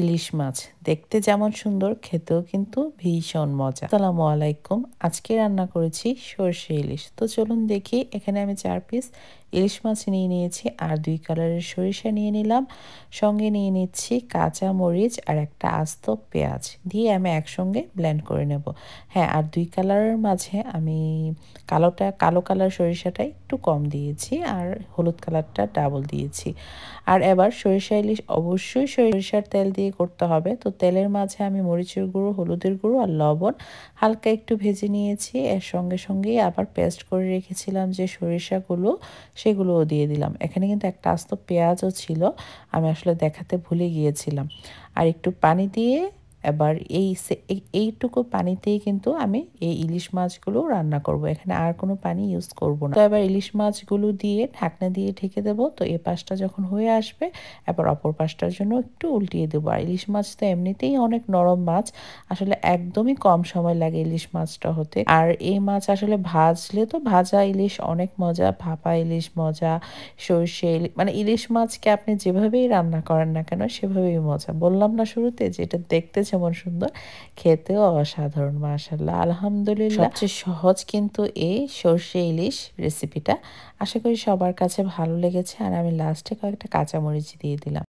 ইলিশ মাছ দেখতে যেমন সুন্দর খেতেও কিন্তু ভীষণ মজা আসসালামু আলাইকুম আজকে রান্না করেছি সর্ষে ইলিশ তো চলুন দেখি এখানে আমি চার পিস ইলিশ মাছ নিয়ে নিয়েছি আর দুই কালারের সরিষা নিয়ে নিলাম সঙ্গে নিয়ে নিচ্ছি কাঁচা মরিচ আর একটা আস্ত পেঁয়াজ দিয়ে আমি একসঙ্গে ব্লেন্ড করে নেব হ্যাঁ আর দুই কালারের মাঝে আমি কালোটা কালো কালার সরিষাটা একটু কম দিয়েছি আর হলুদ কালারটা ডাবল দিয়েছি আর এবার সরিষা ইলিশ অবশ্যই সরিষার তেল দিয়ে করতে হবে তো তেলের মাঝে আমি মরিচের গুঁড়ো হলুদের গুঁড়ো আর লবণ হালকা একটু ভেজে নিয়েছি এর সঙ্গে সঙ্গেই আবার পেস্ট করে রেখেছিলাম যে সরিষাগুলো সেগুলোও দিয়ে দিলাম এখানে কিন্তু একটা আস্ত পেঁয়াজও ছিল আমি আসলে দেখাতে ভুলে গিয়েছিলাম আর একটু পানি দিয়ে এবার এই এইটুকু পানিতেই কিন্তু আমি এই ইলিশ মাছগুলো রান্না করব এখানে আর কোনো পানি ইউজ করব না তো এবার ইলিশ মাছগুলো দিয়ে ঢাকনা দিয়ে ঢেকে দেব তো এ পাশটা যখন হয়ে আসবে এবার অপর পাশটার জন্য একটু উল্টিয়ে দেবো আর ইলিশ মাছ তো এমনিতেই অনেক নরম মাছ আসলে একদমই কম সময় লাগে ইলিশ মাছটা হতে আর এই মাছ আসলে ভাজলে তো ভাজা ইলিশ অনেক মজা ভাপা ইলিশ মজা সর্ষে মানে ইলিশ মাছকে আপনি যেভাবেই রান্না করেন না কেন সেভাবেই মজা বললাম না শুরুতে যে এটা দেখতে যেমন সুন্দর খেতেও অসাধারণ মাশাল্লাহ আলহামদুলিল্লাহ সবচেয়ে সহজ কিন্তু এই সর্ষে ইলিশ রেসিপিটা আশা করি সবার কাছে ভালো লেগেছে আর আমি লাস্টে কয়েকটা কাঁচামরিচ দিয়ে দিলাম